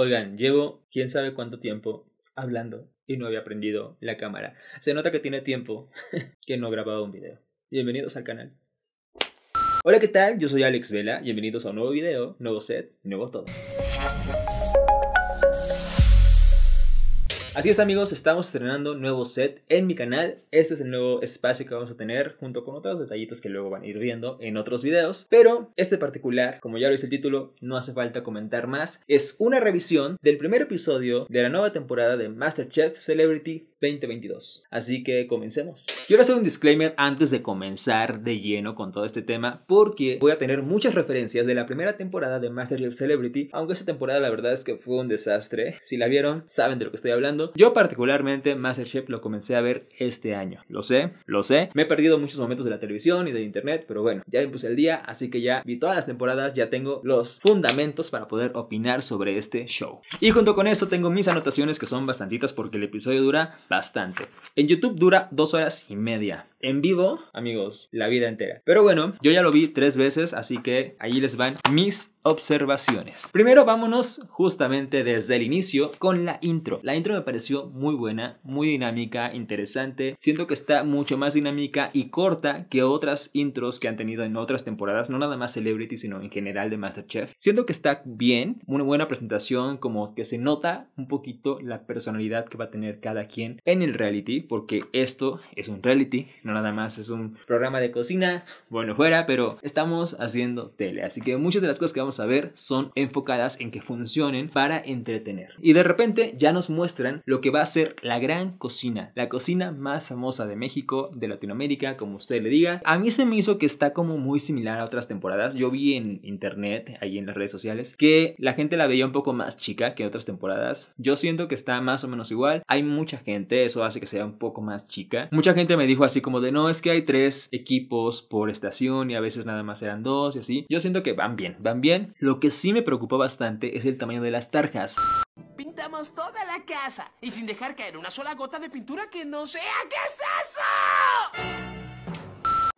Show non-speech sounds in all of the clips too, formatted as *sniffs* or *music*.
Oigan, llevo quién sabe cuánto tiempo hablando y no había aprendido la cámara. Se nota que tiene tiempo *laughs* que no grabado un video. Bienvenidos al canal. Hola, ¿qué tal? Yo soy Alex Vela. Bienvenidos a un nuevo video, nuevo set, nuevo todo. Así es amigos, estamos estrenando nuevo set en mi canal. Este es el nuevo espacio que vamos a tener junto con otros detallitos que luego van a ir viendo en otros videos. Pero este particular, como ya lo dice el título, no hace falta comentar más. Es una revisión del primer episodio de la nueva temporada de MasterChef Celebrity 2022. Así que comencemos. Quiero hacer un disclaimer antes de comenzar de lleno con todo este tema porque voy a tener muchas referencias de la primera temporada de MasterChef Celebrity, aunque esa temporada la verdad es que fue un desastre. Si la vieron, saben de lo que estoy hablando. Yo particularmente MasterChef lo comencé a ver este año. Lo sé, lo sé. Me he perdido muchos momentos de la televisión y de internet, pero bueno, ya me puse el día, así que ya vi todas las temporadas, ya tengo los fundamentos para poder opinar sobre este show. Y junto con eso tengo mis anotaciones que son bastantitas porque el episodio dura bastante. En YouTube dura dos horas y media en vivo, amigos, la vida entera. Pero bueno, yo ya lo vi tres veces, así que ahí les van mis observaciones. Primero vámonos justamente desde el inicio con la intro. La intro me pareció muy buena, muy dinámica, interesante. Siento que está mucho más dinámica y corta que otras intros que han tenido en otras temporadas, no nada más Celebrity, sino en general de MasterChef. Siento que está bien, una buena presentación, como que se nota un poquito la personalidad que va a tener cada quien en el reality, porque esto es un reality, no nada más es un programa de cocina, bueno fuera, pero estamos haciendo tele. Así que muchas de las cosas que vamos a ver son enfocadas en que funcionen para entretener. Y de repente ya nos muestran lo que va a ser la gran cocina, la cocina más famosa de México, de Latinoamérica, como usted le diga. A mí se me hizo que está como muy similar a otras temporadas. Yo vi en internet, ahí en las redes sociales, que la gente la veía un poco más chica que otras temporadas. Yo siento que está más o menos igual. Hay mucha gente, eso hace que sea un poco más chica. Mucha gente me dijo así como de no, es que hay tres equipos por estación y a veces nada más eran dos y así. Yo siento que van bien, van bien. Lo que sí me preocupa bastante es el tamaño de las tarjas. Pintamos toda la casa y sin dejar caer una sola gota de pintura que no sea. ¿Qué es eso?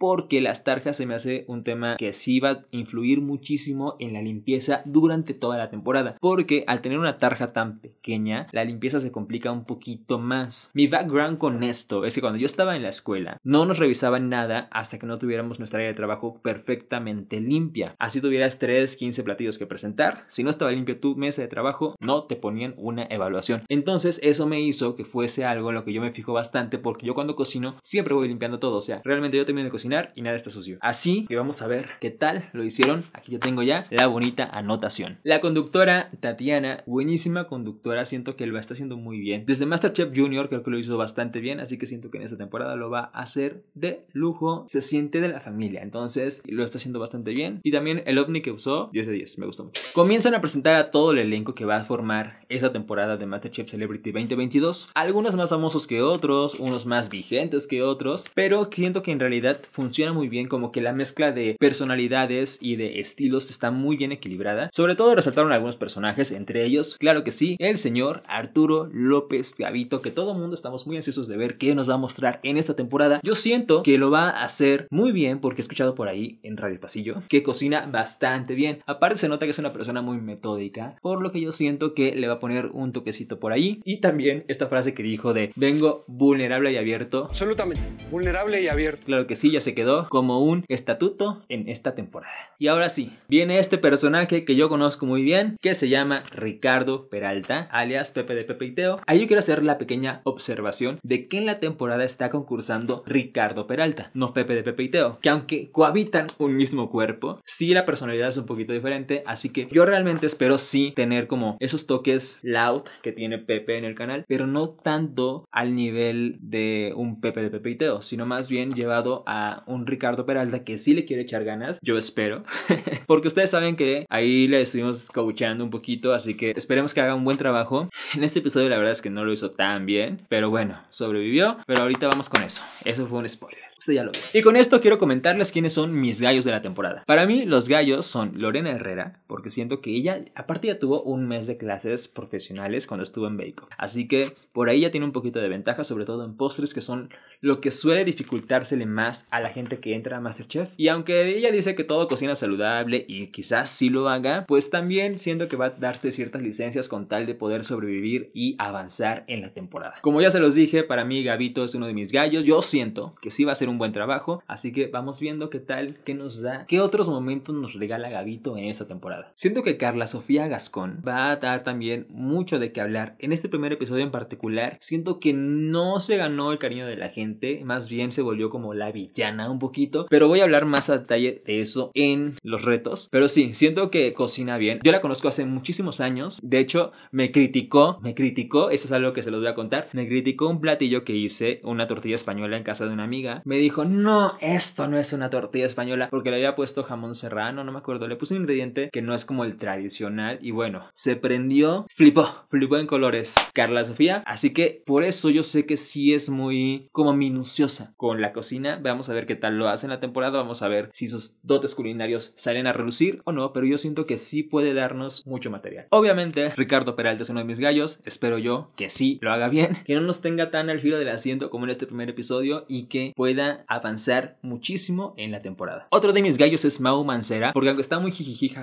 porque las tarjas se me hace un tema que sí va a influir muchísimo en la limpieza durante toda la temporada, porque al tener una tarja tan pequeña, la limpieza se complica un poquito más. Mi background con esto es que cuando yo estaba en la escuela, no nos revisaban nada hasta que no tuviéramos nuestra área de trabajo perfectamente limpia. Así tuvieras 3, 15 platillos que presentar, si no estaba limpia tu mesa de trabajo, no te ponían una evaluación. Entonces, eso me hizo que fuese algo en lo que yo me fijo bastante, porque yo cuando cocino siempre voy limpiando todo, o sea, realmente yo también de cocina y nada está sucio. Así que vamos a ver qué tal lo hicieron. Aquí yo tengo ya la bonita anotación. La conductora Tatiana, buenísima conductora, siento que lo está haciendo muy bien. Desde Masterchef Junior creo que lo hizo bastante bien, así que siento que en esta temporada lo va a hacer de lujo. Se siente de la familia, entonces lo está haciendo bastante bien. Y también el ovni que usó, 10 de 10, me gustó mucho. Comienzan a presentar a todo el elenco que va a formar esta temporada de Masterchef Celebrity 2022. Algunos más famosos que otros, unos más vigentes que otros, pero siento que en realidad fue funciona muy bien, como que la mezcla de personalidades y de estilos está muy bien equilibrada. Sobre todo resaltaron algunos personajes, entre ellos, claro que sí, el señor Arturo López Gavito, que todo el mundo estamos muy ansiosos de ver qué nos va a mostrar en esta temporada. Yo siento que lo va a hacer muy bien porque he escuchado por ahí en Radio Pasillo que cocina bastante bien. Aparte se nota que es una persona muy metódica, por lo que yo siento que le va a poner un toquecito por ahí. Y también esta frase que dijo de vengo vulnerable y abierto. Absolutamente, vulnerable y abierto. Claro que sí, ya sé quedó como un estatuto en esta temporada. Y ahora sí, viene este personaje que yo conozco muy bien, que se llama Ricardo Peralta, alias Pepe de Pepeiteo. Ahí yo quiero hacer la pequeña observación de que en la temporada está concursando Ricardo Peralta, no Pepe de Pepeiteo, que aunque cohabitan un mismo cuerpo, sí la personalidad es un poquito diferente, así que yo realmente espero sí tener como esos toques loud que tiene Pepe en el canal, pero no tanto al nivel de un Pepe de Pepeiteo sino más bien llevado a un Ricardo Peralta que sí le quiere echar ganas, yo espero, *laughs* porque ustedes saben que ahí le estuvimos coacheando un poquito, así que esperemos que haga un buen trabajo. En este episodio la verdad es que no lo hizo tan bien, pero bueno, sobrevivió, pero ahorita vamos con eso. Eso fue un spoiler. Usted ya lo vio. Y con esto quiero comentarles quiénes son mis gallos de la temporada. Para mí, los gallos son Lorena Herrera, porque siento que ella, aparte ya tuvo un mes de clases profesionales cuando estuvo en Bake Off. Así que por ahí ya tiene un poquito de ventaja, sobre todo en postres, que son lo que suele dificultársele más a la gente que entra a Masterchef. Y aunque ella dice que todo cocina saludable y quizás sí lo haga, pues también siento que va a darse ciertas licencias con tal de poder sobrevivir y avanzar en la temporada. Como ya se los dije, para mí Gabito es uno de mis gallos. Yo siento que sí va a ser un buen trabajo, así que vamos viendo qué tal, qué nos da, qué otros momentos nos regala Gabito en esta temporada. Siento que Carla Sofía Gascón va a dar también mucho de qué hablar. En este primer episodio en particular, siento que no se ganó el cariño de la gente, más bien se volvió como la villana un poquito, pero voy a hablar más a detalle de eso en los retos. Pero sí, siento que cocina bien. Yo la conozco hace muchísimos años. De hecho, me criticó, me criticó, eso es algo que se los voy a contar. Me criticó un platillo que hice, una tortilla española en casa de una amiga. Me dijo, no, esto no es una tortilla española, porque le había puesto jamón serrano, no me acuerdo. Le puse un ingrediente que no es como el tradicional y bueno, se prendió, flipó, flipó en colores. Carla Sofía, así que por eso yo sé que sí es muy como minuciosa con la cocina. Vamos a ver qué tal lo hace en la temporada, vamos a ver si sus dotes culinarios salen a relucir o no, pero yo siento que sí puede darnos mucho material. Obviamente, Ricardo Peralta es uno de mis gallos, espero yo que sí lo haga bien, *laughs* que no nos tenga tan al giro del asiento como en este primer episodio y que pueda avanzar muchísimo en la temporada. Otro de mis gallos es Mau Mancera, porque aunque está muy jijiji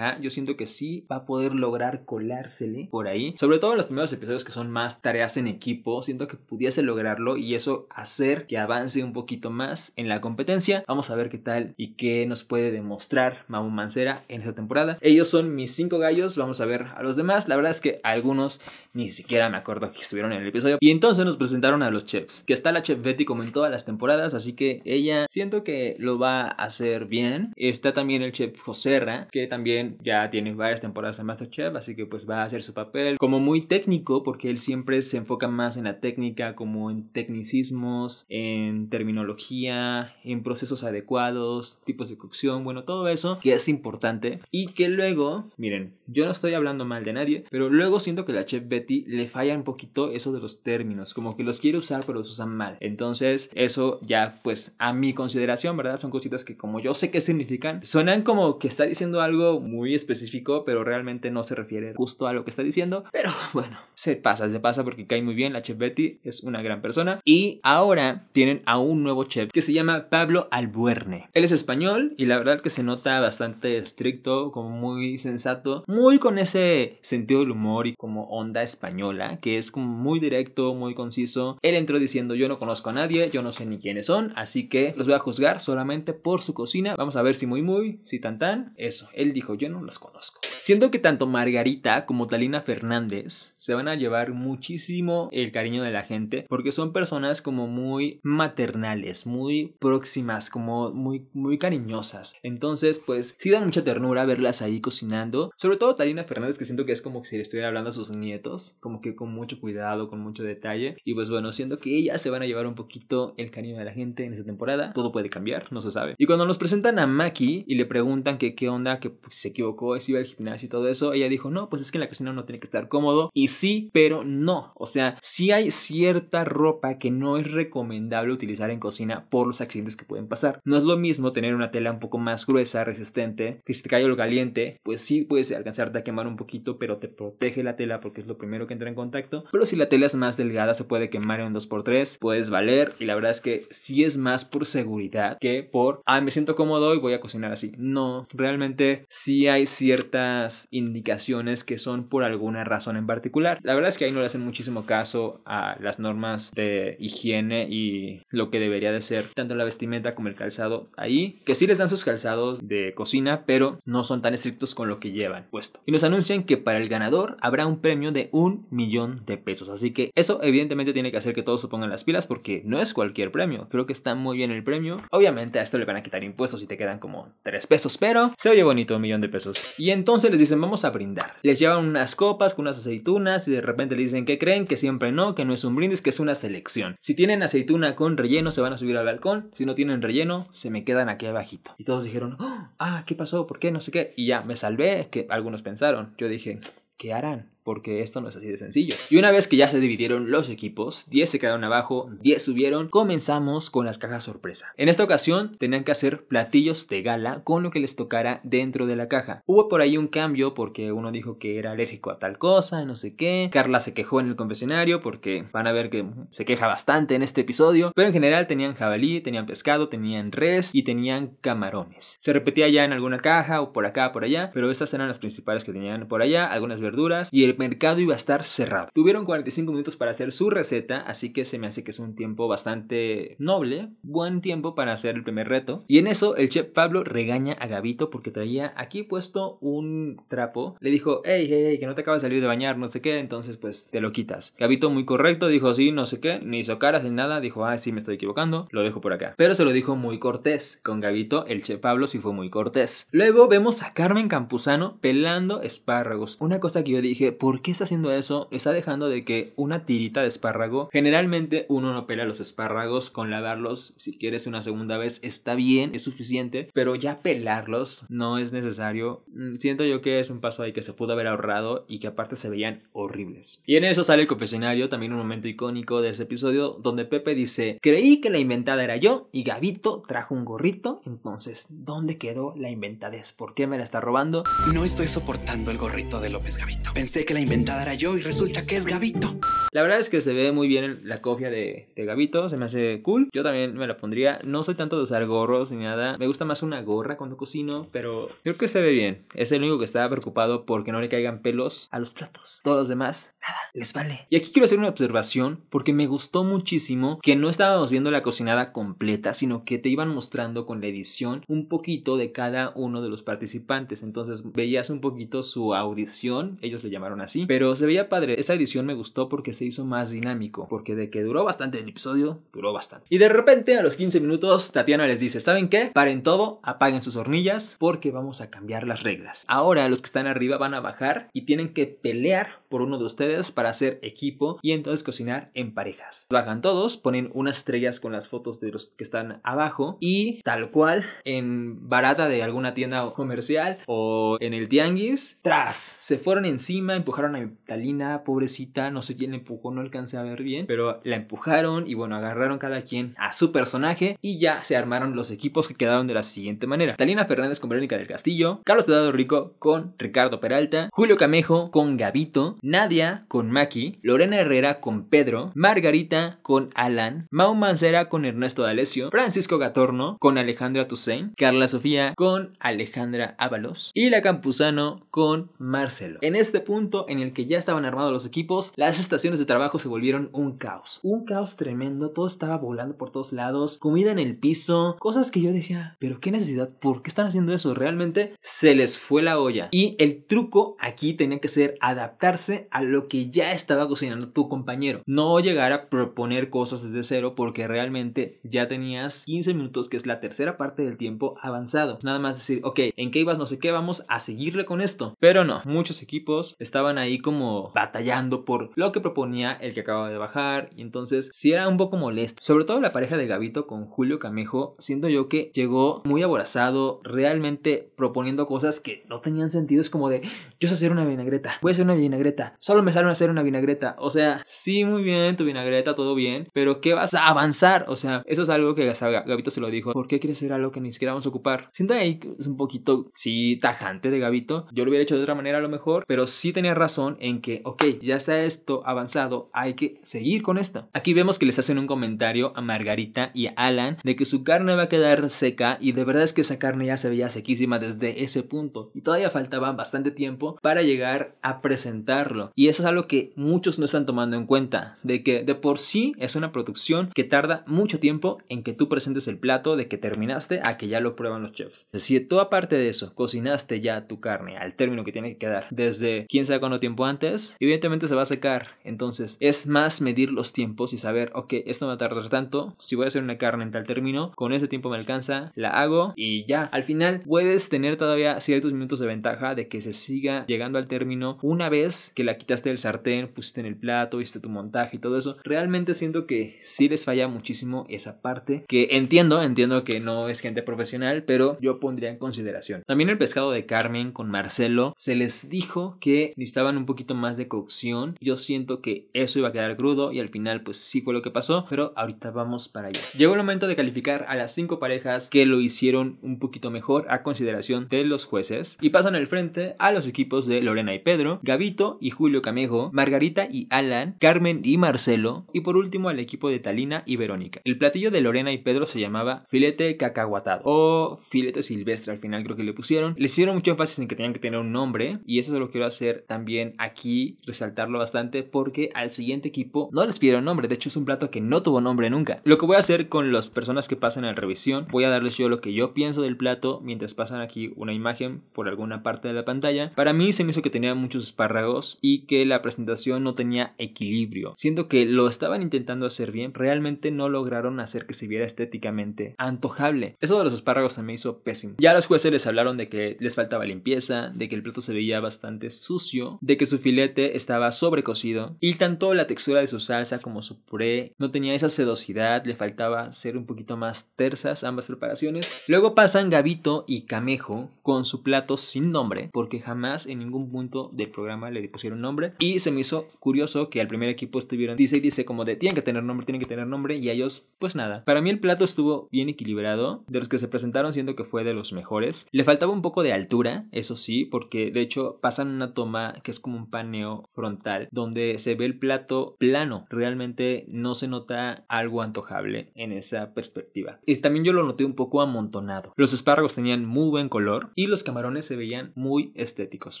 yo siento que sí va a poder lograr colársele por ahí, sobre todo en los primeros episodios que son más tareas en equipo, siento que pudiese lograrlo y eso hacer que avance un poquito más en la competencia. Vamos a ver qué tal y qué nos puede demostrar Mamu Mancera en esta temporada. Ellos son mis cinco gallos. Vamos a ver a los demás. La verdad es que algunos ni siquiera me acuerdo que estuvieron en el episodio. Y entonces nos presentaron a los chefs, que está la chef Betty como en todas las temporadas, así que ella siento que lo va a hacer bien. Está también el chef Joserra, que también ya tiene varias temporadas en Masterchef, así que pues va a hacer su papel como muy técnico, porque él siempre se enfoca más en la técnica, como en tecnicismos, en terminología, en procesos adecuados, tipos de cocción, bueno, todo eso que es importante. Y que luego, miren, yo no estoy hablando mal de nadie, pero luego siento que la chef Betty le falla un poquito eso de los términos, como que los quiere usar pero los usa mal. Entonces eso ya pues a mi consideración, ¿verdad? Son cositas que como yo sé qué significan, suenan como que está diciendo algo muy específico, pero realmente no se refiere justo a lo que está diciendo. Pero bueno, se pasa, se pasa porque cae muy bien. La chef Betty es una gran persona. Y ahora tienen a un nuevo chef que se llama Pablo Albuerne. Él es español y la verdad que se nota bastante estricto, como muy sensato, muy con ese sentido del humor y como onda española, que es muy directo, muy conciso. Él entró diciendo yo no conozco a nadie, yo no sé ni quiénes son, así que los voy a juzgar solamente por su cocina. Vamos a ver si muy muy, si tan tan. Eso, él dijo yo no los conozco. Siento que tanto Margarita como Talina Fernández se van a llevar muchísimo el cariño de la gente porque son personas como muy maternales, muy próximas, como muy, muy cariñosas. Entonces, pues sí dan mucha ternura verlas ahí cocinando. Sobre todo Talina Fernández que siento que es como si le estuviera hablando a sus nietos como que con mucho cuidado, con mucho detalle. Y pues bueno, siendo que ellas se van a llevar un poquito el cariño de la gente en esta temporada, todo puede cambiar, no se sabe. Y cuando nos presentan a Maki y le preguntan que qué onda, que pues, se equivocó, si iba al gimnasio y todo eso, ella dijo, no, pues es que en la cocina no tiene que estar cómodo. Y sí, pero no. O sea, sí hay cierta ropa que no es recomendable utilizar en cocina por los accidentes que pueden pasar. No es lo mismo tener una tela un poco más gruesa, resistente, que si te cae algo caliente, pues sí puedes alcanzarte a quemar un poquito, pero te protege la tela porque es lo primero que entra en contacto. Pero si la tela es más delgada, se puede quemar en un 2x3, puedes valer. Y la verdad es que sí es más por seguridad que por, ah, me siento cómodo y voy a cocinar así. No, realmente sí hay ciertas indicaciones que son por alguna razón en particular. La verdad es que ahí no le hacen muchísimo caso a las normas de higiene y lo que debería de ser tanto la vestimenta como el calzado ahí, que sí les dan sus calzados de cocina, pero no son tan estrictos con lo que llevan puesto. Y nos anuncian que para el ganador habrá un premio de un millón de pesos. Así que eso evidentemente tiene que hacer que todos se pongan las pilas porque no es cualquier premio. Creo que está muy bien el premio. Obviamente a esto le van a quitar impuestos y te quedan como tres pesos, pero se oye bonito un millón de pesos. Y entonces les dicen, vamos a brindar. Les llevan unas copas con unas aceitunas y de repente le dicen que creen, que siempre no, que no es un brindis, que es una selección. Si tienen aceituna con relleno, se van a subir al balcón. Si no tienen relleno, se me quedan aquí abajito. Y todos dijeron, ¡Oh! ah, ¿qué pasó? ¿Por qué? No sé qué. Y ya, me salvé, que algunos pensaron. Yo dije, ¿qué harán? porque esto no es así de sencillo. Y una vez que ya se dividieron los equipos, 10 se quedaron abajo, 10 subieron, comenzamos con las cajas sorpresa. En esta ocasión tenían que hacer platillos de gala con lo que les tocara dentro de la caja. Hubo por ahí un cambio porque uno dijo que era alérgico a tal cosa, no sé qué. Carla se quejó en el confesionario porque van a ver que se queja bastante en este episodio, pero en general tenían jabalí, tenían pescado, tenían res y tenían camarones. Se repetía ya en alguna caja o por acá, por allá, pero estas eran las principales que tenían por allá, algunas verduras y el mercado iba a estar cerrado. Tuvieron 45 minutos para hacer su receta, así que se me hace que es un tiempo bastante noble, buen tiempo para hacer el primer reto. Y en eso el chef Pablo regaña a Gabito porque traía aquí puesto un trapo. Le dijo, hey, hey, hey, que no te acabas de salir de bañar, no sé qué, entonces pues te lo quitas. Gabito muy correcto, dijo, sí, no sé qué, ni hizo caras ni nada, dijo, ah, sí, me estoy equivocando, lo dejo por acá. Pero se lo dijo muy cortés, con Gabito el chef Pablo sí fue muy cortés. Luego vemos a Carmen Campuzano pelando espárragos, una cosa que yo dije, ¿por qué está haciendo eso? Está dejando de que una tirita de espárrago, generalmente uno no pela los espárragos con lavarlos, si quieres una segunda vez está bien, es suficiente, pero ya pelarlos no es necesario. Mm, siento yo que es un paso ahí que se pudo haber ahorrado y que aparte se veían horribles. Y en eso sale el confesionario, también un momento icónico de este episodio, donde Pepe dice, creí que la inventada era yo y Gavito trajo un gorrito, entonces, ¿dónde quedó la inventadez? ¿Por qué me la está robando? No estoy soportando el gorrito de López Gavito. Pensé que la inventada era yo y resulta que es Gabito. La verdad es que se ve muy bien la cofia de, de Gabito, se me hace cool. Yo también me la pondría. No soy tanto de usar gorros ni nada. Me gusta más una gorra cuando cocino, pero creo que se ve bien. Es el único que estaba preocupado porque no le caigan pelos a los platos. Todos los demás, nada, les vale. Y aquí quiero hacer una observación porque me gustó muchísimo que no estábamos viendo la cocinada completa, sino que te iban mostrando con la edición un poquito de cada uno de los participantes. Entonces veías un poquito su audición, ellos le llamaron así, pero se veía padre. Esa edición me gustó porque se hizo más dinámico, porque de que duró bastante el episodio, duró bastante. Y de repente, a los 15 minutos, Tatiana les dice, ¿saben qué? Paren todo, apaguen sus hornillas, porque vamos a cambiar las reglas. Ahora los que están arriba van a bajar y tienen que pelear por uno de ustedes para hacer equipo y entonces cocinar en parejas. Bajan todos, ponen unas estrellas con las fotos de los que están abajo y tal cual en barata de alguna tienda comercial o en el tianguis, tras, se fueron encima, empujaron a Talina, pobrecita, no sé quién le no alcancé a ver bien, pero la empujaron y bueno, agarraron cada quien a su personaje y ya se armaron los equipos que quedaron de la siguiente manera. Talina Fernández con Verónica del Castillo, Carlos Delgado Rico con Ricardo Peralta, Julio Camejo con Gavito, Nadia con Maki, Lorena Herrera con Pedro, Margarita con Alan, Mao Mancera con Ernesto D'Alessio, Francisco Gatorno con Alejandra Toussaint, Carla Sofía con Alejandra Ábalos y la Campuzano con Marcelo. En este punto en el que ya estaban armados los equipos, las estaciones de trabajo se volvieron un caos. Un caos tremendo, todo estaba volando por todos lados, comida en el piso, cosas que yo decía, pero qué necesidad, ¿por qué están haciendo eso? Realmente se les fue la olla. Y el truco aquí tenía que ser adaptarse a lo que ya estaba cocinando tu compañero. No llegar a proponer cosas desde cero porque realmente ya tenías 15 minutos, que es la tercera parte del tiempo avanzado. Nada más decir, ok, ¿en qué ibas? No sé qué, vamos a seguirle con esto. Pero no, muchos equipos estaban ahí como batallando por lo que proponían el que acababa de bajar, y entonces Si era un poco molesto. Sobre todo la pareja de Gabito con Julio Camejo, siento yo que llegó muy aborazado, realmente proponiendo cosas que no tenían sentido. Es como de, yo sé hacer una vinagreta, voy a hacer una vinagreta, solo me a hacer una vinagreta. O sea, sí, muy bien, tu vinagreta, todo bien, pero ¿qué vas a avanzar? O sea, eso es algo que Gabito se lo dijo. ¿Por qué quieres hacer algo que ni siquiera vamos a ocupar? Siento ahí es un poquito, sí, tajante de Gabito Yo lo hubiera hecho de otra manera a lo mejor, pero sí tenía razón en que, ok, ya está esto, avanzando hay que seguir con esto. Aquí vemos que les hacen un comentario a Margarita y a Alan de que su carne va a quedar seca y de verdad es que esa carne ya se veía sequísima desde ese punto y todavía faltaba bastante tiempo para llegar a presentarlo. Y eso es algo que muchos no están tomando en cuenta, de que de por sí es una producción que tarda mucho tiempo en que tú presentes el plato de que terminaste a que ya lo prueban los chefs. Si tú aparte de eso cocinaste ya tu carne al término que tiene que quedar desde quién sabe cuánto tiempo antes, evidentemente se va a secar. Entonces es más medir los tiempos y saber, ok, esto va a tardar tanto, si voy a hacer una carne en tal término, con ese tiempo me alcanza, la hago y ya. Al final puedes tener todavía ciertos minutos de ventaja de que se siga llegando al término una vez que la quitaste del sartén, pusiste en el plato, viste tu montaje y todo eso. Realmente siento que sí les falla muchísimo esa parte que entiendo, entiendo que no es gente profesional, pero yo pondría en consideración. También el pescado de Carmen con Marcelo, se les dijo que necesitaban un poquito más de cocción. Yo siento que eso iba a quedar crudo y al final pues sí fue lo que pasó, pero ahorita vamos para allá. Llegó el momento de calificar a las cinco parejas que lo hicieron un poquito mejor a consideración de los jueces y pasan al frente a los equipos de Lorena y Pedro, Gavito y Julio Camejo, Margarita y Alan, Carmen y Marcelo y por último al equipo de Talina y Verónica. El platillo de Lorena y Pedro se llamaba filete cacahuatado o filete silvestre al final creo que le pusieron. le hicieron mucho énfasis en que tenían que tener un nombre y eso lo quiero hacer también aquí, resaltarlo bastante porque al siguiente equipo no les pidieron nombre. De hecho, es un plato que no tuvo nombre nunca. Lo que voy a hacer con las personas que pasan en revisión, voy a darles yo lo que yo pienso del plato mientras pasan aquí una imagen por alguna parte de la pantalla. Para mí se me hizo que tenía muchos espárragos y que la presentación no tenía equilibrio. Siento que lo estaban intentando hacer bien, realmente no lograron hacer que se viera estéticamente antojable. Eso de los espárragos se me hizo pésimo. Ya los jueces les hablaron de que les faltaba limpieza, de que el plato se veía bastante sucio, de que su filete estaba sobrecocido y tanto la textura de su salsa como su puré. No tenía esa sedosidad, le faltaba ser un poquito más tersas ambas preparaciones. Luego pasan Gabito y Camejo con su plato sin nombre, porque jamás en ningún punto del programa le pusieron nombre. Y se me hizo curioso que al primer equipo estuvieron, dice y dice como de, tienen que tener nombre, tienen que tener nombre, y a ellos, pues nada. Para mí el plato estuvo bien equilibrado, de los que se presentaron siento que fue de los mejores. Le faltaba un poco de altura, eso sí, porque de hecho pasan una toma que es como un paneo frontal, donde se ve el plato plano. Realmente no se nota algo antojable en esa perspectiva. Y también yo lo noté un poco amontonado. Los espárragos tenían muy buen color y los camarones se veían muy estéticos.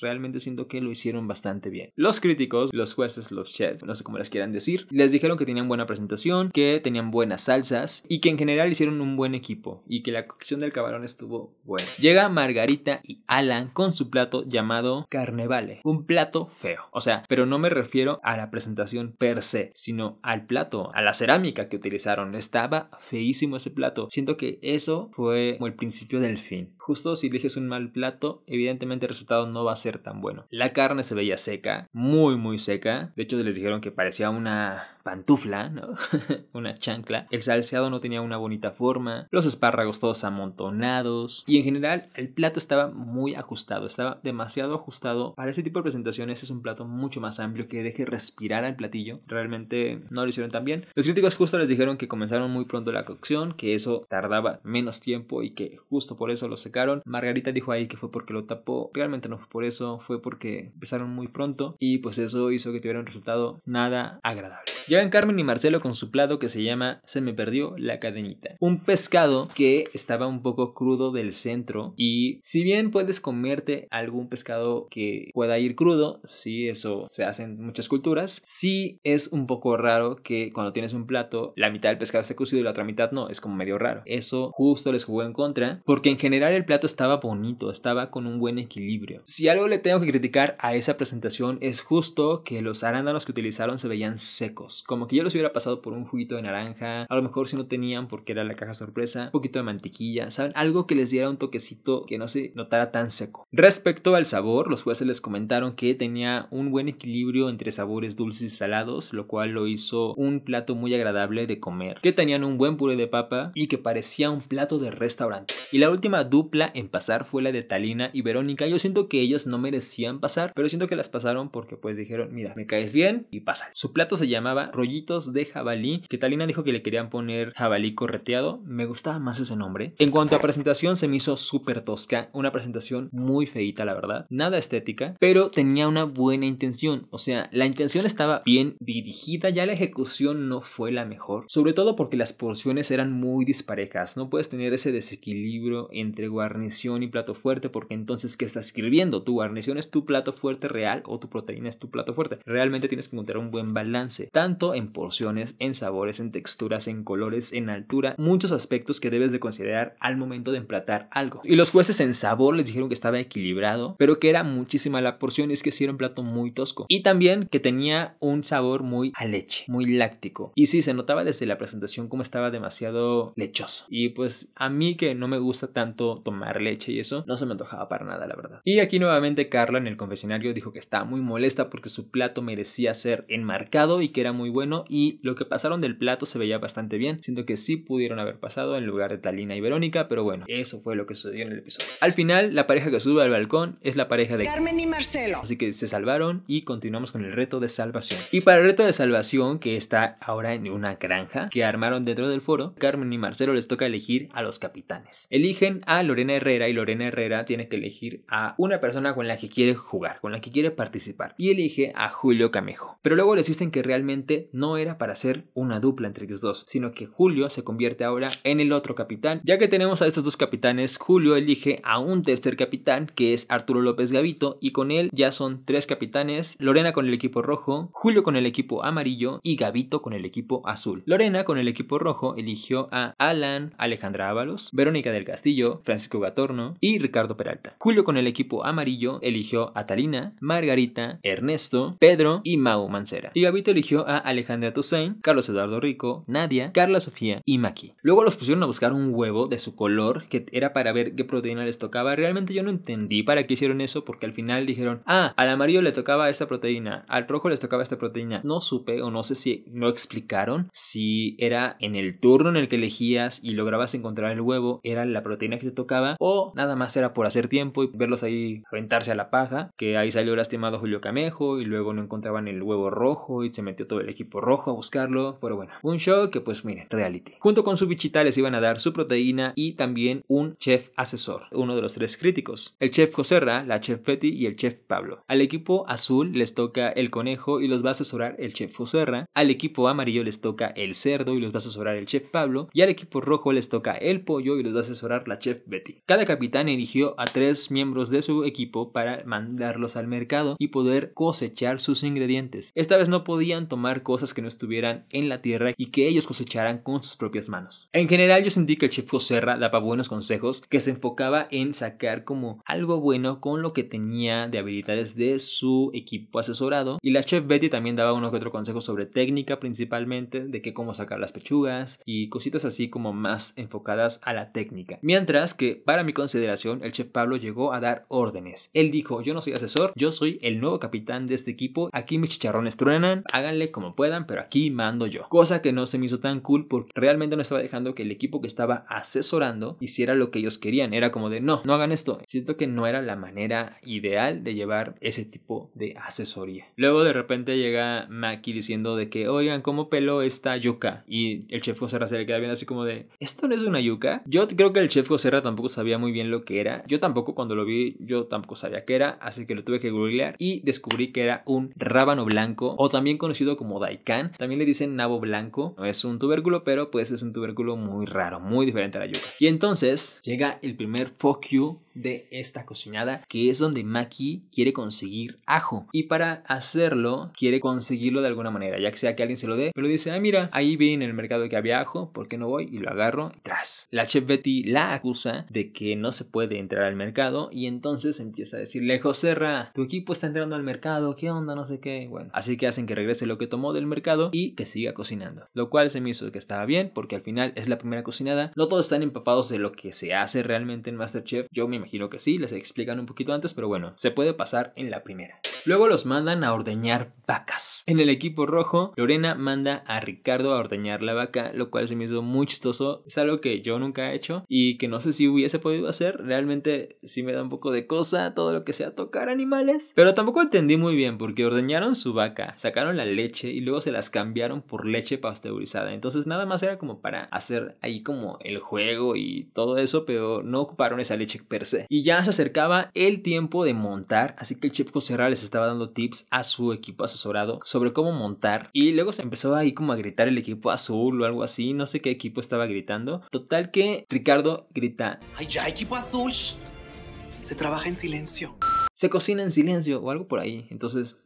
Realmente siento que lo hicieron bastante bien. Los críticos, los jueces, los chefs, no sé cómo les quieran decir, les dijeron que tenían buena presentación, que tenían buenas salsas y que en general hicieron un buen equipo y que la cocción del camarón estuvo buena. Llega Margarita y Alan con su plato llamado carnevale, un plato feo. O sea, pero no me refiero a la presentación per se, sino al plato, a la cerámica que utilizaron. Estaba feísimo ese plato. Siento que eso fue como el principio del fin. Justo si eliges un mal plato, evidentemente el resultado no va a ser tan bueno. La carne se veía seca, muy muy seca. De hecho les dijeron que parecía una pantufla, *laughs* una chancla. El salseado no tenía una bonita forma, los espárragos todos amontonados y en general el plato estaba muy ajustado, estaba demasiado ajustado. Para ese tipo de presentaciones es un plato mucho más amplio que deje respeto aspirara el platillo. Realmente no lo hicieron tan bien. Los críticos justo les dijeron que comenzaron muy pronto la cocción, que eso tardaba menos tiempo y que justo por eso lo secaron. Margarita dijo ahí que fue porque lo tapó. Realmente no fue por eso, fue porque empezaron muy pronto y pues eso hizo que tuviera un resultado nada agradable. Llegan Carmen y Marcelo con su plato que se llama Se me perdió la cadenita. Un pescado que estaba un poco crudo del centro y si bien puedes comerte algún pescado que pueda ir crudo, si eso se hace en muchas culturas, sí es un poco raro que cuando tienes un plato, la mitad del pescado esté cocido y la otra mitad no, es como medio raro. Eso justo les jugó en contra, porque en general el plato estaba bonito, estaba con un buen equilibrio. Si algo le tengo que criticar a esa presentación es justo que los arándanos que utilizaron se veían secos, como que yo los hubiera pasado por un juguito de naranja, a lo mejor si no tenían porque era la caja sorpresa, un poquito de mantequilla, ¿saben? Algo que les diera un toquecito que no se notara tan seco. Respecto al sabor, los jueces les comentaron que tenía un buen equilibrio entre sabores dulces y salados, lo cual lo hizo un plato muy agradable de comer, que tenían un buen puré de papa y que parecía un plato de restaurante. Y la última dupla en pasar fue la de Talina y Verónica. Yo siento que ellas no merecían pasar, pero siento que las pasaron porque pues dijeron, mira, me caes bien y pasa. Su plato se llamaba rollitos de jabalí, que Talina dijo que le querían poner jabalí correteado. Me gustaba más ese nombre. En cuanto a presentación, se me hizo súper tosca, una presentación muy feita, la verdad, nada estética, pero tenía una buena intención. O sea, la intención estaba bien dirigida, ya la ejecución no fue la mejor, sobre todo porque las porciones eran muy disparejas, no puedes tener ese desequilibrio entre guarnición y plato fuerte porque entonces ¿qué estás escribiendo, ¿Tu guarnición es tu plato fuerte real o tu proteína es tu plato fuerte? Realmente tienes que encontrar un buen balance, tanto en porciones, en sabores, en texturas, en colores, en altura, muchos aspectos que debes de considerar al momento de emplatar algo. Y los jueces en sabor les dijeron que estaba equilibrado, pero que era muchísima la porción y es que hicieron era un plato muy tosco. Y también que tenía un sabor muy a leche, muy láctico. Y sí, se notaba desde la presentación como estaba demasiado lechoso. Y pues a mí que no me gusta tanto tomar leche y eso, no se me antojaba para nada, la verdad. Y aquí nuevamente Carla en el confesionario dijo que estaba muy molesta porque su plato merecía ser enmarcado y que era muy bueno y lo que pasaron del plato se veía bastante bien. Siento que sí pudieron haber pasado en lugar de Talina y Verónica, pero bueno, eso fue lo que sucedió en el episodio. Al final, la pareja que sube al balcón es la pareja de Carmen y Marcelo. Así que se salvaron y continuamos con el reto de salvación. Y para el reto de salvación, que está ahora en una granja que armaron dentro del foro, Carmen y Marcelo les toca elegir a los capitanes. Eligen a Lorena Herrera y Lorena Herrera tiene que elegir a una persona con la que quiere jugar, con la que quiere participar. Y elige a Julio Camejo. Pero luego les dicen que realmente no era para hacer una dupla entre los dos, sino que Julio se convierte ahora en el otro capitán. Ya que tenemos a estos dos capitanes, Julio elige a un tercer capitán que es Arturo López Gavito y con él ya son tres capitanes, Lorena con el equipo rojo, Julio con el equipo amarillo y Gabito con el equipo azul. Lorena con el equipo rojo eligió a Alan, Alejandra Ábalos, Verónica del Castillo, Francisco Gatorno y Ricardo Peralta. Julio con el equipo amarillo eligió a Talina, Margarita, Ernesto, Pedro y Mau Mancera. Y Gabito eligió a Alejandra Toussaint, Carlos Eduardo Rico, Nadia, Carla Sofía y Maki. Luego los pusieron a buscar un huevo de su color que era para ver qué proteína les tocaba. Realmente yo no entendí para qué hicieron eso porque al final dijeron, ah, al amarillo le tocaba esa proteína, al rojo les tocaba esta proteína. No supe o no sé si no explicaron si era en el turno en el que elegías y lograbas encontrar el huevo, era la proteína que te tocaba o nada más era por hacer tiempo y verlos ahí aventarse a la paja, que ahí salió lastimado Julio Camejo y luego no encontraban el huevo rojo y se metió todo el equipo rojo a buscarlo, pero bueno, un show que pues miren, reality. Junto con su bichita les iban a dar su proteína y también un chef asesor, uno de los tres críticos, el chef Joserra, la chef Betty y el chef Pablo. Al equipo azul les toca el conejo y los va a asesorar el chef Foserra, al equipo amarillo les toca el cerdo y los va a asesorar el chef Pablo, y al equipo rojo les toca el pollo y los va a asesorar la chef Betty. Cada capitán eligió a tres miembros de su equipo para mandarlos al mercado y poder cosechar sus ingredientes. Esta vez no podían tomar cosas que no estuvieran en la tierra y que ellos cosecharan con sus propias manos. En general yo sentí que el chef Foserra daba buenos consejos, que se enfocaba en sacar como algo bueno con lo que tenía de habilidades de su equipo asesorado y la chef chef Betty también daba unos que otro consejos sobre técnica principalmente, de que cómo sacar las pechugas y cositas así como más enfocadas a la técnica. Mientras que para mi consideración el chef Pablo llegó a dar órdenes. Él dijo, yo no soy asesor, yo soy el nuevo capitán de este equipo, aquí mis chicharrones truenan, háganle como puedan, pero aquí mando yo. Cosa que no se me hizo tan cool porque realmente no estaba dejando que el equipo que estaba asesorando hiciera lo que ellos querían. Era como de, no, no hagan esto. Siento que no era la manera ideal de llevar ese tipo de asesoría. Luego de de repente llega Maki diciendo de que, oigan, ¿cómo pelo esta yuca? Y el chef Joserra se le queda viendo así como de, ¿esto no es una yuca? Yo creo que el chef Joserra tampoco sabía muy bien lo que era. Yo tampoco cuando lo vi, yo tampoco sabía qué era, así que lo tuve que googlear y descubrí que era un rábano blanco o también conocido como daikan. También le dicen nabo blanco. No es un tubérculo, pero pues es un tubérculo muy raro, muy diferente a la yuca. Y entonces llega el primer fuck you de esta cocinada, que es donde Maki quiere conseguir ajo. Y para hacerlo, quiere conseguirlo de alguna manera, ya que sea que alguien se lo dé, pero dice, ah, mira, ahí vi en el mercado que había ajo, ¿por qué no voy? Y lo agarro y tras. La chef Betty la acusa de que no se puede entrar al mercado y entonces empieza a decirle, Serra tu equipo está entrando al mercado, ¿qué onda? No sé qué. Bueno, así que hacen que regrese lo que tomó del mercado y que siga cocinando. Lo cual se me hizo que estaba bien, porque al final es la primera cocinada. No todos están empapados de lo que se hace realmente en Masterchef. Yo me imagino que sí, les explican un poquito antes, pero bueno, se puede pasar en la primera. Luego los mandan a ordeñar vacas. En el equipo rojo, Lorena manda a Ricardo a ordeñar la vaca, lo cual se me hizo muy chistoso. Es algo que yo nunca he hecho y que no sé si hubiese podido hacer. Realmente sí me da un poco de cosa todo lo que sea tocar animales. Pero tampoco entendí muy bien porque ordeñaron su vaca, sacaron la leche y luego se las cambiaron por leche pasteurizada. Entonces nada más era como para hacer ahí como el juego y todo eso, pero no ocuparon esa leche per y ya se acercaba el tiempo de montar, así que el chipco Cosera les estaba dando tips a su equipo asesorado sobre cómo montar. Y luego se empezó ahí como a gritar el equipo azul o algo así, no sé qué equipo estaba gritando. Total que Ricardo grita: ¡Ay, ya, equipo azul! Se trabaja en silencio. Se cocina en silencio o algo por ahí. Entonces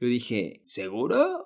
yo dije: ¿Seguro?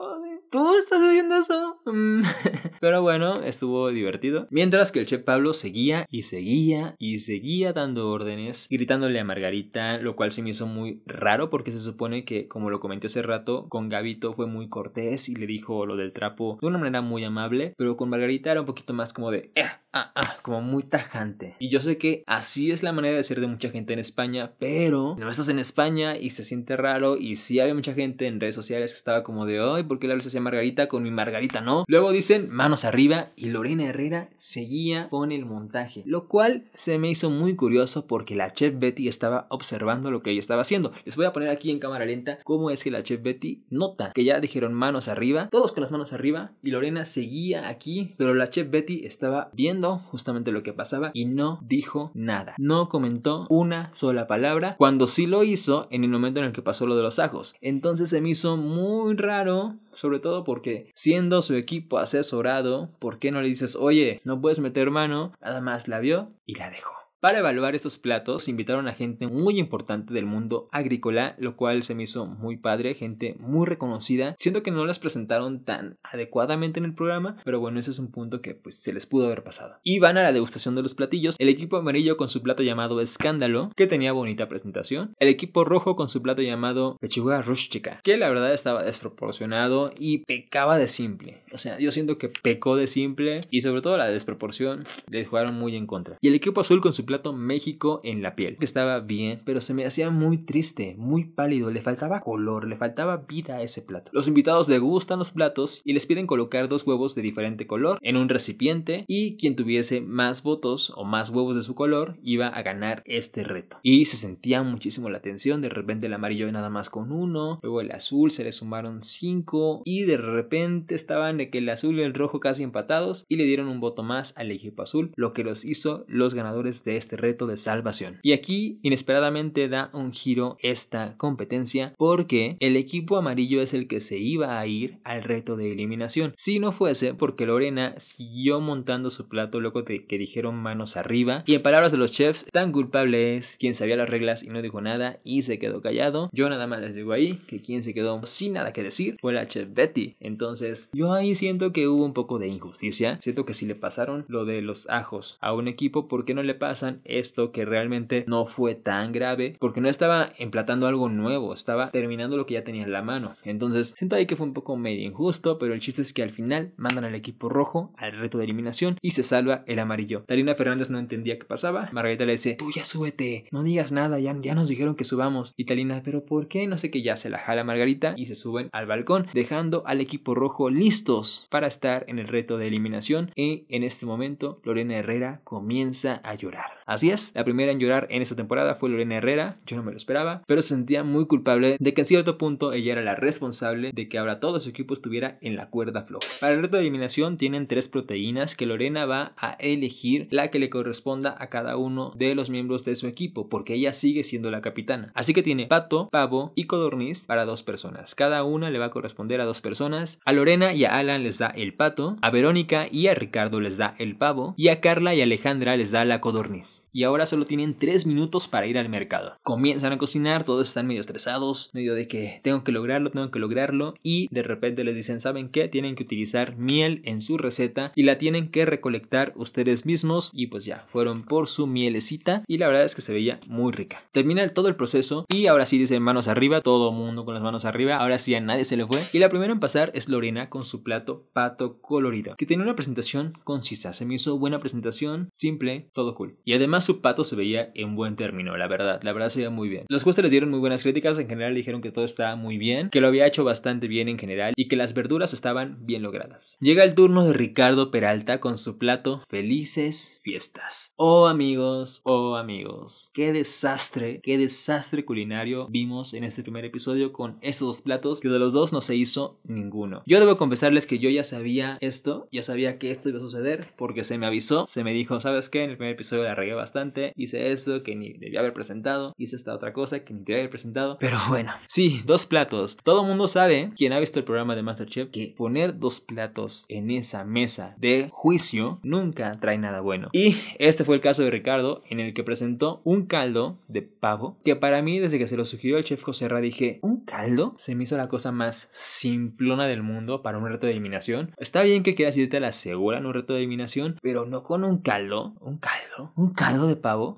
¿Tú estás haciendo eso? Mm. *laughs* Pero bueno, estuvo divertido. Mientras que el chef Pablo seguía y seguía y seguía dando órdenes, gritándole a Margarita, lo cual se me hizo muy raro porque se supone que, como lo comenté hace rato, con Gabito fue muy cortés y le dijo lo del trapo de una manera muy amable, pero con Margarita era un poquito más como de... Eh, Ah, ah, como muy tajante. Y yo sé que así es la manera de ser de mucha gente en España, pero si no estás en España y se siente raro y sí había mucha gente en redes sociales que estaba como de, ay, ¿por qué le hablas así Margarita con mi Margarita? No. Luego dicen, manos arriba y Lorena Herrera seguía con el montaje, lo cual se me hizo muy curioso porque la chef Betty estaba observando lo que ella estaba haciendo. Les voy a poner aquí en cámara lenta cómo es que la chef Betty nota que ya dijeron manos arriba, todos con las manos arriba y Lorena seguía aquí, pero la chef Betty estaba viendo justamente lo que pasaba y no dijo nada. No comentó una sola palabra cuando sí lo hizo en el momento en el que pasó lo de los ajos. Entonces se me hizo muy raro, sobre todo porque siendo su equipo asesorado, ¿por qué no le dices, oye, no puedes meter mano? Nada más la vio y la dejó. Para evaluar estos platos invitaron a gente muy importante del mundo agrícola, lo cual se me hizo muy padre, gente muy reconocida. Siento que no las presentaron tan adecuadamente en el programa, pero bueno, ese es un punto que pues se les pudo haber pasado. Y van a la degustación de los platillos, el equipo amarillo con su plato llamado Escándalo, que tenía bonita presentación, el equipo rojo con su plato llamado Pechuga Rústica, que la verdad estaba desproporcionado y pecaba de simple. O sea, yo siento que pecó de simple y sobre todo la desproporción le jugaron muy en contra. Y el equipo azul con su plato México en la piel, que estaba bien, pero se me hacía muy triste, muy pálido, le faltaba color, le faltaba vida a ese plato. Los invitados gustan los platos y les piden colocar dos huevos de diferente color en un recipiente y quien tuviese más votos o más huevos de su color iba a ganar este reto. Y se sentía muchísimo la tensión, de repente el amarillo nada más con uno, luego el azul se le sumaron cinco y de repente estaban de que el azul y el rojo casi empatados y le dieron un voto más al equipo azul, lo que los hizo los ganadores de este reto de salvación. Y aquí inesperadamente da un giro esta competencia porque el equipo amarillo es el que se iba a ir al reto de eliminación. Si no fuese porque Lorena siguió montando su plato loco de que dijeron manos arriba y en palabras de los chefs, tan culpable es quien sabía las reglas y no dijo nada y se quedó callado. Yo nada más les digo ahí que quien se quedó sin nada que decir fue la chef Betty. Entonces yo ahí siento que hubo un poco de injusticia. Siento que si le pasaron lo de los ajos a un equipo, ¿por qué no le pasan esto que realmente no fue tan grave porque no estaba emplatando algo nuevo, estaba terminando lo que ya tenía en la mano. Entonces, siento ahí que fue un poco medio injusto, pero el chiste es que al final mandan al equipo rojo al reto de eliminación y se salva el amarillo. Talina Fernández no entendía qué pasaba. Margarita le dice, tú ya súbete, no digas nada, ya, nos dijeron que subamos. Y Talina, pero ¿por qué? No sé que ya se la jala Margarita y se suben al balcón, dejando al equipo rojo listos para estar en el reto de eliminación. Y en este momento, Lorena Herrera comienza a llorar. Así es, la primera en llorar en esta temporada fue Lorena Herrera, yo no me lo esperaba, pero se sentía muy culpable de que en cierto punto ella era la responsable de que ahora todo su equipo estuviera en la cuerda floja. Para el reto de eliminación tienen tres proteínas que Lorena va a elegir la que le corresponda a cada uno de los miembros de su equipo, porque ella sigue siendo la capitana. Así que tiene pato, pavo y codorniz para dos personas. Cada una le va a corresponder a dos personas. A Lorena y a Alan les da el pato, a Verónica y a Ricardo les da el pavo, y a Carla y Alejandra les da la codorniz. Y ahora solo tienen 3 minutos para ir al mercado. Comienzan a cocinar, todos están medio estresados, medio de que tengo que lograrlo, tengo que lograrlo. Y de repente les dicen, ¿saben qué? Tienen que utilizar miel en su receta y la tienen que recolectar ustedes mismos. Y pues ya, fueron por su mielecita y la verdad es que se veía muy rica. Termina todo el proceso y ahora sí dicen manos arriba, todo mundo con las manos arriba, ahora sí a nadie se le fue. Y la primera en pasar es Lorena con su plato pato colorido, que tiene una presentación concisa. Se me hizo buena presentación, simple, todo cool. Y además su pato se veía en buen término, la verdad. La verdad se veía muy bien. Los les dieron muy buenas críticas. En general dijeron que todo estaba muy bien, que lo había hecho bastante bien en general y que las verduras estaban bien logradas. Llega el turno de Ricardo Peralta con su plato Felices Fiestas. Oh amigos, oh amigos, qué desastre, qué desastre culinario vimos en este primer episodio con estos dos platos que de los dos no se hizo ninguno. Yo debo confesarles que yo ya sabía esto, ya sabía que esto iba a suceder porque se me avisó, se me dijo, ¿sabes qué? En el primer episodio de la regla bastante, hice esto que ni debía haber presentado, hice esta otra cosa que ni debía haber presentado, pero *laughs* bueno, sí, dos platos. Todo mundo sabe, quien ha visto el programa de Masterchef, que poner dos platos en esa mesa de juicio nunca trae nada bueno. Y este fue el caso de Ricardo, en el que presentó un caldo de pavo, que para mí desde que se lo sugirió el chef José dije, ¿un caldo? Se me hizo la cosa más simplona del mundo para un reto de eliminación. Está bien que quieras irte a la segura en un reto de eliminación, pero no con un caldo, un caldo, un caldo caldo de pavo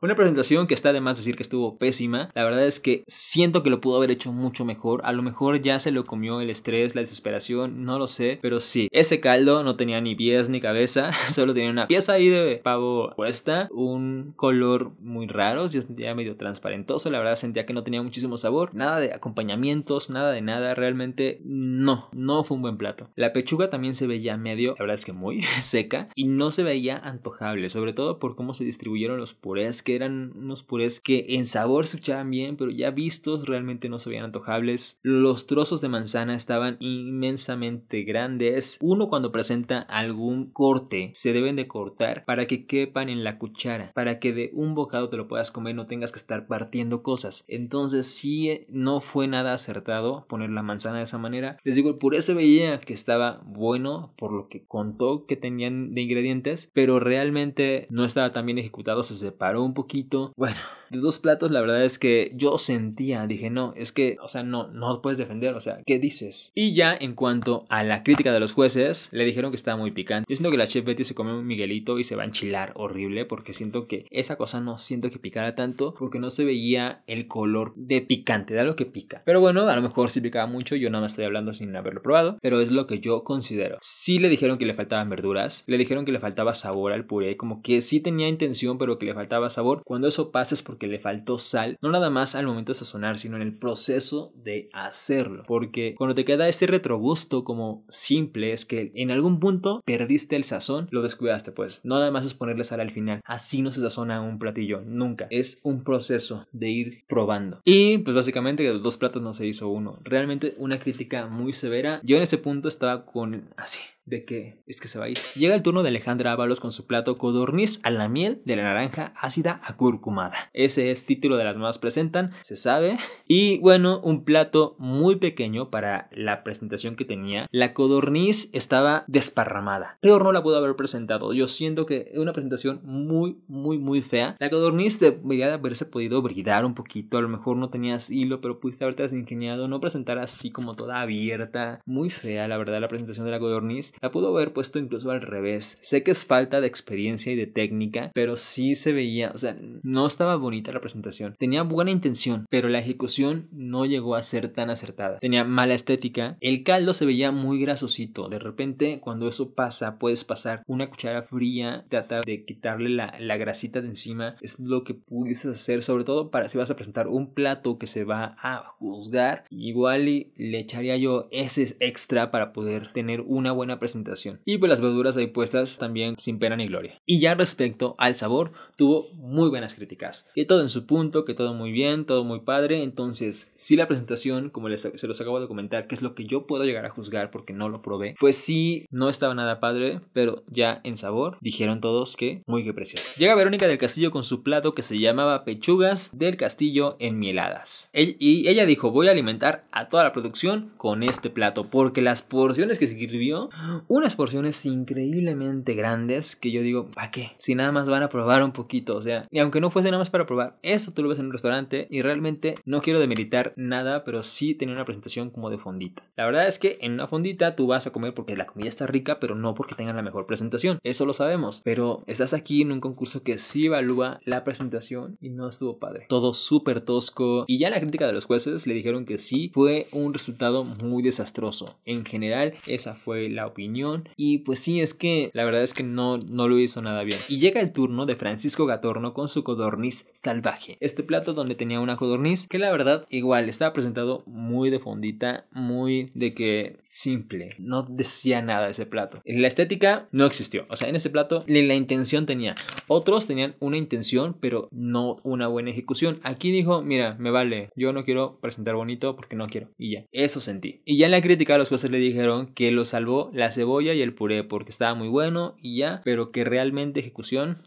una presentación que está de más decir que estuvo pésima. La verdad es que siento que lo pudo haber hecho mucho mejor. A lo mejor ya se lo comió el estrés, la desesperación, no lo sé. Pero sí, ese caldo no tenía ni pies ni cabeza. *laughs* Solo tenía una pieza ahí de pavo puesta. Un color muy raro. Yo sentía medio transparentoso. La verdad sentía que no tenía muchísimo sabor. Nada de acompañamientos, nada de nada. Realmente no, no fue un buen plato. La pechuga también se veía medio, la verdad es que muy *laughs* seca. Y no se veía antojable. Sobre todo por cómo se distribuyeron los purés que eran unos purés que en sabor se echaban bien, pero ya vistos realmente no se veían antojables. Los trozos de manzana estaban inmensamente grandes. Uno cuando presenta algún corte se deben de cortar para que quepan en la cuchara, para que de un bocado te lo puedas comer, no tengas que estar partiendo cosas. Entonces sí eh, no fue nada acertado poner la manzana de esa manera. Les digo, el puré se veía que estaba bueno por lo que contó que tenían de ingredientes, pero realmente no estaba tan bien ejecutado, se separó un poquito. Bueno, de dos platos la verdad es que yo sentía, dije, no, es que, o sea, no, no puedes defender, o sea, ¿qué dices? Y ya en cuanto a la crítica de los jueces, le dijeron que estaba muy picante. Yo siento que la chef Betty se come un Miguelito y se va a enchilar horrible porque siento que esa cosa no siento que picara tanto porque no se veía el color de picante, de lo que pica. Pero bueno, a lo mejor sí picaba mucho, yo no me estoy hablando sin haberlo probado, pero es lo que yo considero. Sí le dijeron que le faltaban verduras, le dijeron que le faltaba sabor al puré, como que sí tenía intención, pero que le faltaba sabor cuando eso pasa es porque le faltó sal, no nada más al momento de sazonar, sino en el proceso de hacerlo. Porque cuando te queda este retrogusto como simple, es que en algún punto perdiste el sazón, lo descuidaste, pues. No nada más es ponerle sal al final. Así no se sazona un platillo, nunca. Es un proceso de ir probando. Y pues básicamente de los dos platos no se hizo uno. Realmente una crítica muy severa. Yo en ese punto estaba con así de qué es que se va a ir. Llega el turno de Alejandra Ábalos con su plato codorniz a la miel de la naranja ácida acurcumada. Ese es título de las más presentan, se sabe. Y bueno, un plato muy pequeño para la presentación que tenía. La codorniz estaba desparramada. Peor no la pudo haber presentado. Yo siento que es una presentación muy, muy, muy fea. La codorniz debería haberse podido Bridar un poquito. A lo mejor no tenías hilo, pero pudiste haberte ingeniado. No presentar así como toda abierta. Muy fea, la verdad, la presentación de la codorniz. La pudo haber puesto incluso al revés. Sé que es falta de experiencia y de técnica, pero sí se veía, o sea, no estaba bonita la presentación. Tenía buena intención, pero la ejecución no llegó a ser tan acertada. Tenía mala estética, el caldo se veía muy grasosito. De repente, cuando eso pasa, puedes pasar una cuchara fría, tratar de quitarle la, la grasita de encima. Es lo que pudiste hacer, sobre todo para si vas a presentar un plato que se va a juzgar. Igual le echaría yo ese extra para poder tener una buena presentación presentación. Y pues las verduras ahí puestas también sin pena ni gloria. Y ya respecto al sabor, tuvo muy buenas críticas. Que todo en su punto, que todo muy bien, todo muy padre. Entonces, si la presentación, como se los acabo de comentar, que es lo que yo puedo llegar a juzgar porque no lo probé, pues sí, no estaba nada padre, pero ya en sabor dijeron todos que muy que precioso. Llega Verónica del Castillo con su plato que se llamaba Pechugas del Castillo en mieladas y ella dijo, voy a alimentar a toda la producción con este plato porque las porciones que sirvió, unas porciones increíblemente grandes que yo digo, ¿para qué? Si nada más van a probar un poquito, o sea, y aunque no fuese nada más para probar, eso tú lo ves en un restaurante y realmente no quiero demeritar nada, pero sí tenía una presentación como de fondita. La verdad es que en una fondita tú vas a comer porque la comida está rica, pero no porque tengan la mejor presentación, eso lo sabemos, pero estás aquí en un concurso que sí evalúa la presentación y no estuvo padre. Todo súper tosco y ya la crítica de los jueces le dijeron que sí, fue un resultado muy desastroso. En general, esa fue la opinión opinión. Y pues sí, es que la verdad es que no, no lo hizo nada bien. Y llega el turno de Francisco Gatorno con su codorniz salvaje. Este plato donde tenía una codorniz que la verdad igual estaba presentado muy de fondita, muy de que simple. No decía nada ese plato. La estética no existió. O sea, en este plato la intención tenía. Otros tenían una intención, pero no una buena ejecución. Aquí dijo, mira, me vale, yo no quiero presentar bonito porque no quiero. Y ya, eso sentí. Y ya en la crítica los jueces le dijeron que lo salvó la cebolla y el puré porque estaba muy bueno y ya, pero que realmente ejecución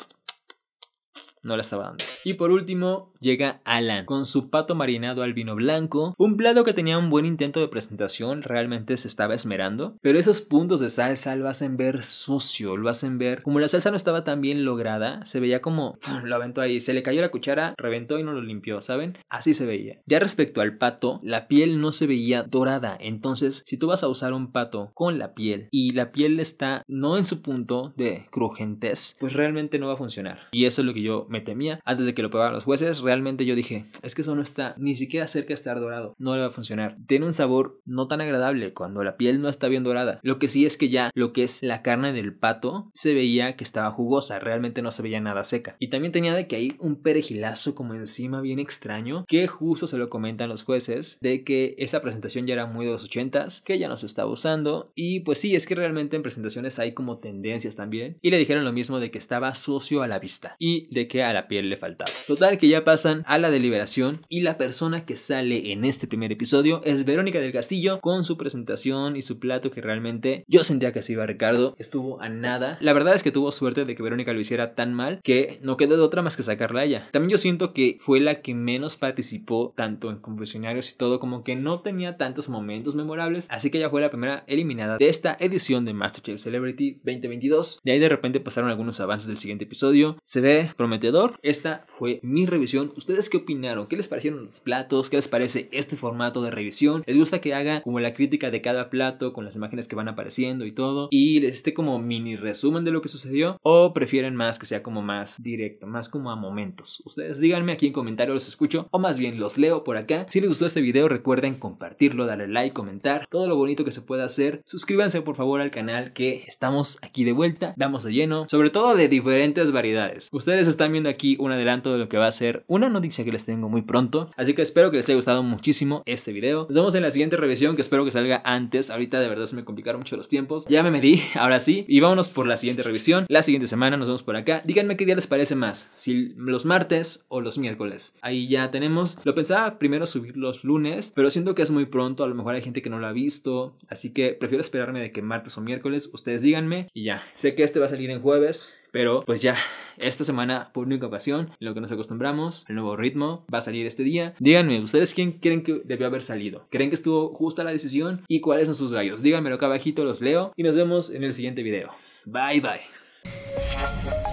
no la estaba dando. Y por último, llega Alan con su pato marinado al vino blanco, un plato que tenía un buen intento de presentación, realmente se estaba esmerando, pero esos puntos de salsa lo hacen ver sucio, lo hacen ver como la salsa no estaba tan bien lograda, se veía como *sniffs* lo aventó ahí, se le cayó la cuchara, reventó y no lo limpió, ¿saben? Así se veía. Ya respecto al pato, la piel no se veía dorada, entonces si tú vas a usar un pato con la piel y la piel está no en su punto de crujentez, pues realmente no va a funcionar. Y eso es lo que yo me temía antes de que lo probaran los jueces, realmente yo dije, es que eso no está ni siquiera cerca de estar dorado, no le va a funcionar. Tiene un sabor no tan agradable cuando la piel no está bien dorada. Lo que sí es que ya lo que es la carne del pato se veía que estaba jugosa, realmente no se veía nada seca. Y también tenía de que hay un perejilazo como encima bien extraño que justo se lo comentan los jueces de que esa presentación ya era muy de los ochentas, que ya no se estaba usando y pues sí, es que realmente en presentaciones hay como tendencias también y le dijeron lo mismo de que estaba sucio a la vista y de que a la piel le faltaba. Total que ya pasan a la deliberación y la persona que sale en este primer episodio es Verónica del Castillo con su presentación y su plato que realmente yo sentía que se iba Ricardo, estuvo a nada. La verdad es que tuvo suerte de que Verónica lo hiciera tan mal que no quedó de otra más que sacarla a ella. También yo siento que fue la que menos participó tanto en confesionarios y todo como que no tenía tantos momentos memorables, así que ella fue la primera eliminada de esta edición de MasterChef Celebrity 2022. De ahí de repente pasaron algunos avances del siguiente episodio. Se ve prometedor esta fue mi revisión. ¿Ustedes qué opinaron? ¿Qué les parecieron los platos? ¿Qué les parece este formato de revisión? ¿Les gusta que haga como la crítica de cada plato con las imágenes que van apareciendo y todo? Y les esté como mini resumen de lo que sucedió. ¿O prefieren más que sea como más directo, más como a momentos? Ustedes díganme aquí en comentarios, los escucho o más bien los leo por acá. Si les gustó este video, recuerden compartirlo, darle like, comentar, todo lo bonito que se pueda hacer. Suscríbanse por favor al canal que estamos aquí de vuelta, vamos de lleno, sobre todo de diferentes variedades. Ustedes están viendo aquí un adelanto de lo que va a ser una noticia que les tengo muy pronto. Así que espero que les haya gustado muchísimo este video. Nos vemos en la siguiente revisión que espero que salga antes. Ahorita de verdad se me complicaron mucho los tiempos. Ya me medí, *laughs* ahora sí. Y vámonos por la siguiente revisión. La siguiente semana nos vemos por acá. Díganme qué día les parece más. Si los martes o los miércoles. Ahí ya tenemos. Lo pensaba primero subir los lunes. Pero siento que es muy pronto. A lo mejor hay gente que no lo ha visto. Así que prefiero esperarme de que martes o miércoles. Ustedes díganme. Y ya. Sé que este va a salir en jueves. Pero pues ya, esta semana, por única ocasión, lo que nos acostumbramos, el nuevo ritmo, va a salir este día. Díganme, ¿ustedes quién creen que debió haber salido? ¿Creen que estuvo justa la decisión? ¿Y cuáles son sus gallos? Díganmelo acá abajito, los leo y nos vemos en el siguiente video. Bye bye.